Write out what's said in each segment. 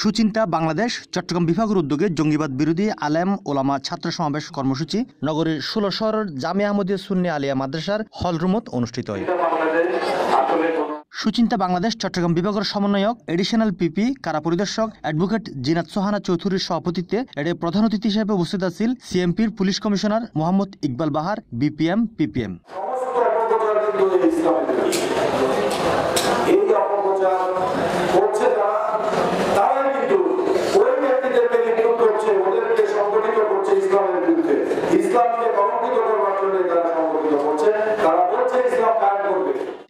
সুচিন্তা বাংলাদেশ চট্টগ্রাম বিভাগের উদ্যোগে জঙ্গিবাদ বিরোধী আলেম ওলামা ছাত্র সমাবেশ কর্মসূচি নগরীর ষোলশর জামে আহমদিয়া সুন্নি আলিয়া মাদ্রাসার হলরুমত অনুষ্ঠিত হয় সুচিন্তা বাংলাদেশ চট্টগ্রাম বিভাগের সমন্বয়ক এডিশনাল পিপি কারা পরিদর্শক অ্যাডভোকেট জিনাত সোহানা চৌধুরীর সভাপতিত্বে এডে প্রধান অতিথি হিসেবে উপস্থিত আছেন সিএমপির police commissioner Mohammad Iqbal Bahar BPM PPM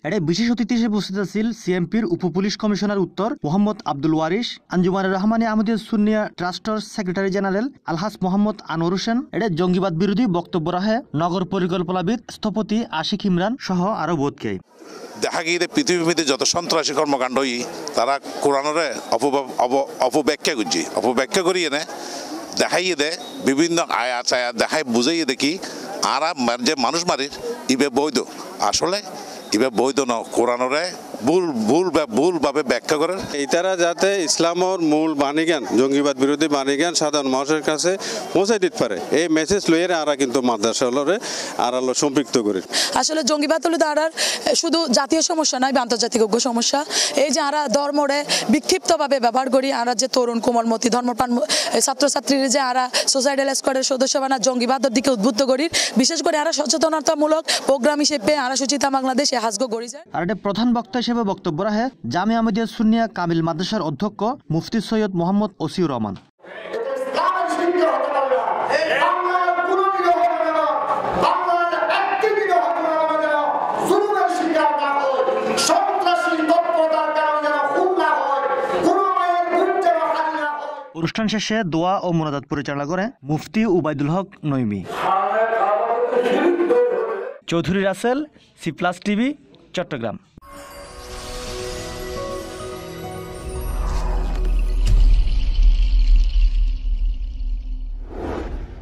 আমাদের বিশেষ অতিথি হিসেবে উপস্থিত ছিল সিএমপির উপ পুলিশ কমিশনার উত্তর মোহাম্মদ আব্দুল ওয়ারিস আঞ্জুমান রহমানে আহমদের সুনিয়া ট্রাস্টর সেক্রেটারি জেনারেল আলহাস মোহাম্মদ আনোর হোসেন এটা জঙ্গিবাদ বিরোধী বক্তব্য রাখে নগর পরিকল্পনাবিদ স্থপতি আশিক ইমরান সহ আরও বোধকে দেখা গিয়ে পৃথিবীতে যত সন্ত্রাসী কর্মকাণ্ডই তারা কোরআনরে অপব্যাখ্যা করছে অপব্যাখ্যা করিয়ে নেয় দেখাইয়ে দেয় বিভিন্ন আয়া আয়াত দেখায় বুঝাইয়ে দেখি আর যে মানুষ মারির ইবে বৈধ আসলে ইবে বৈধ ন কোরআনরে ভুল ভুল ভুলভাবে ব্যাখ্যা করেন তারা যাতে ইসলামর মূল জ্ঞান জঙ্গিবাদ বিরোধী জ্ঞান সাধারণ মানুষের কাছে পৌঁছে দিতে পারে এই মেসেজ লইয়ে আরা কিন্তু মাদ্রাসা আর আলো সম্পৃক্ত করে আসলে জঙ্গিবাদ হলো আড়ার শুধু জাতীয় সমস্যা নয় বা আন্তর্জাতিক সমস্যা এই যে আরা ধর্মরে বিক্ষিপ্তভাবে ব্যবহার করি আর যে তরুণ কোমলমতি ধর্মপ্রাণ ছাত্রছাত্রীর যে আরা সোসাইটাল স্কোয়াডের সদস্য বানা জঙ্গিবাদের দিকে উদ্বুদ্ধ করি বিশেষ করে আরা সচেতনতামূলক প্রোগ্রাম হিসেবে আরা সুচিতা বাংলাদেশে হাসগো গড়ি যায় আর প্রধান বক্তা হিসেবে বক্তব্য রাখে জামে আহমদিয়া সুনিয়া কামিল মাদ্রাসার অধ্যক্ষ মুফতি সৈয়দ মোহাম্মদ ওসিউর রহমান অনুষ্ঠান শেষে দোয়া ও মোনাজাত পরিচালনা করে Mufti Ubaidul Haq Naimi Chowdhury Rasel C plus TV Chittagong